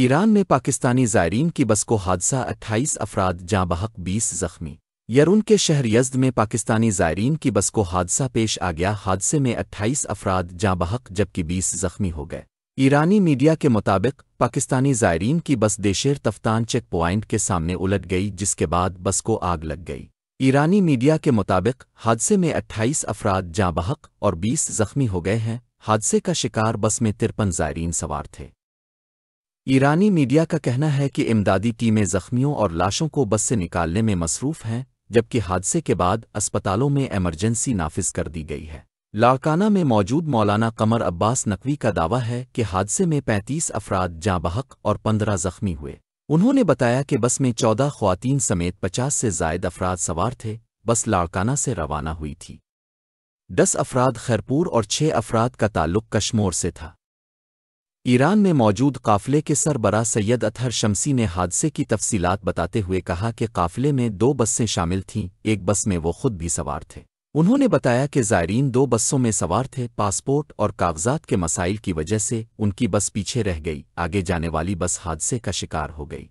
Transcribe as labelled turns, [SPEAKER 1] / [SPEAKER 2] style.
[SPEAKER 1] Iran में पाकिस्तानी जायरीन की बस को हादसा अट्ठाईस अफराद जाँ बहक बीस जख्मी यरून के शहर यज्द में पाकिस्तानी जायरीन की बस को हादसा पेश आ गया हादसे में अट्ठाईस अफराद जाँ बहक जबकि बीस जख्मी हो गए ईरानी मीडिया के मुताबिक पाकिस्तानी जायरीन की बस देशेर तफ्तान चेक प्वाइंट के सामने उलट गई जिसके बाद बस को आग लग गई ईरानी मीडिया के मुताबिक हादसे में अट्ठाईस अफराद जाँ बहक और बीस जख्मी हो गए हैं हादसे का शिकार बस में तिरपन जायरीन सवार थे ईरानी मीडिया का कहना है कि इमदादी टीमें जख्मियों और लाशों को बस से निकालने में मसरूफ़ हैं जबकि हादसे के बाद अस्पतालों में एमरजेंसी नाफिज कर दी गई है लाड़काना में मौजूद मौलाना कमर अब्बास नकवी का दावा है कि हादसे में 35 अफराद जाँ बहक और 15 जख्मी हुए उन्होंने बताया कि बस में 14 खुवान समेत 50 से जायद अफराद सवार थे बस लाड़काना से रवाना हुई थी दस अफराद खैरपुर और छः अफराद का ताल्लुक कश्मोर से था ईरान में मौजूद काफ़िले के सरबरा सैयद अतहर शमसी ने हादसे की तफसीलात बताते हुए कहा कि काफ़िले में दो बसें शामिल थीं एक बस में वो खुद भी सवार थे उन्होंने बताया कि ज़ायरीन दो बसों में सवार थे पासपोर्ट और कागजात के मसाइल की वजह से उनकी बस पीछे रह गई आगे जाने वाली बस हादसे का शिकार हो गई